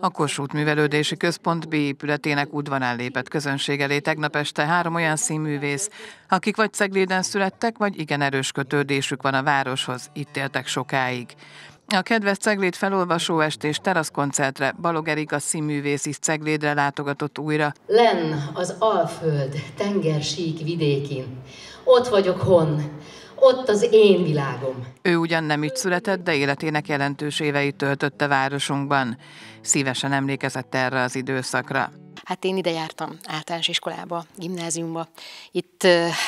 A Kossuth Művelődési Központ B épületének udvarán lépett közönség elé tegnap este három olyan színművész, akik vagy Cegléden születtek, vagy igen erős kötődésük van a városhoz, itt éltek sokáig. A kedves Ceglét felolvasó est és teraszkoncertre Balog a színművész is Ceglédre látogatott újra. Len az Alföld, tengersík vidékén. Ott vagyok hon, ott az én világom. Ő ugyan nem így született, de életének jelentős éveit töltötte városunkban. Szívesen emlékezett erre az időszakra. Hát én ide jártam általános iskolába, gimnáziumba. Itt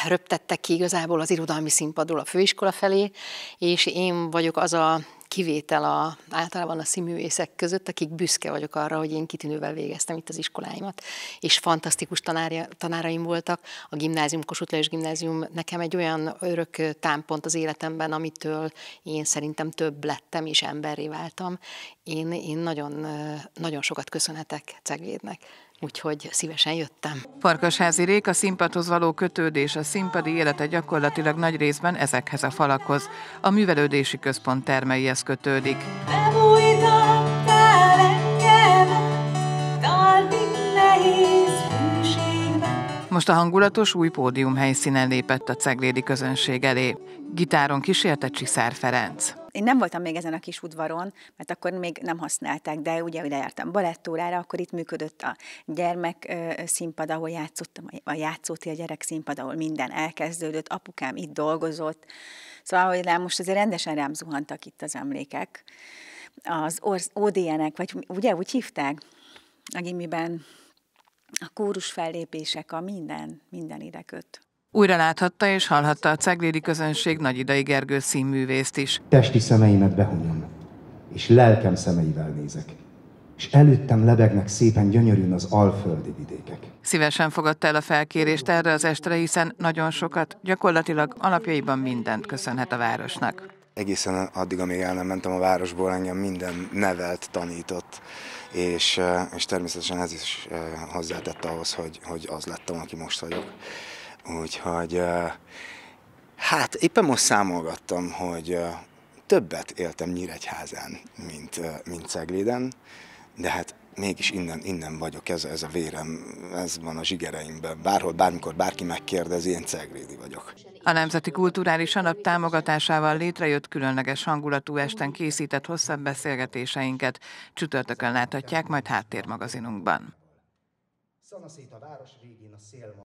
röptettek ki igazából az irodalmi színpadról a főiskola felé, és én vagyok az a kivétel a, általában a színművészek között, akik büszke vagyok arra, hogy én kitűnővel végeztem itt az iskoláimat, és fantasztikus tanárja, tanáraim voltak. A gimnázium, Kossuth Lajos gimnázium nekem egy olyan örök támpont az életemben, amitől én szerintem több lettem és emberré váltam. Én, én nagyon, nagyon sokat köszönhetek Cegvédnek úgyhogy szívesen jöttem. Farkasházi Rék a színpadhoz való kötődés, a színpadi élete gyakorlatilag nagy részben ezekhez a falakhoz, a művelődési központ termeihez kötődik. Most a hangulatos új pódium helyszínen lépett a ceglédi közönség elé. Gitáron kísérte Csiszár Ferenc. Én nem voltam még ezen a kis udvaron, mert akkor még nem használták, de ugye hogy lejártam balettórára, akkor itt működött a gyermek színpad, ahol játszottam, a játszóti a gyerek színpad, ahol minden elkezdődött, apukám itt dolgozott. Szóval, hogy rám most azért rendesen rám zuhantak itt az emlékek. Az ODN-ek, vagy ugye úgy hívták, a gimiben a kórus fellépések, a minden, minden ide köt. Újra láthatta és hallhatta a ceglédi közönség Nagy Idai Gergő színművészt is. Testi szemeimet behunyom, és lelkem szemeivel nézek és előttem lebegnek szépen gyönyörűen az alföldi vidékek. Szívesen fogadta el a felkérést erre az estre, hiszen nagyon sokat, gyakorlatilag alapjaiban mindent köszönhet a városnak. Egészen addig, amíg el nem mentem a városból, engem minden nevelt, tanított, és, eh, és természetesen ez is eh, hozzátette ahhoz, hogy, hogy az lettem, aki most vagyok. Úgyhogy hát éppen most számolgattam, hogy többet éltem Nyíregyházán, mint, mint Cegléden, de hát mégis innen, innen vagyok, ez, ez a vérem, ez van a zsigereimben. Bárhol, bármikor bárki megkérdezi, én ceglédi vagyok. A Nemzeti Kulturális Alap támogatásával létrejött különleges hangulatú esten készített hosszabb beszélgetéseinket. Csütörtökön láthatják majd háttérmagazinunkban. Szanaszét a város végén a szél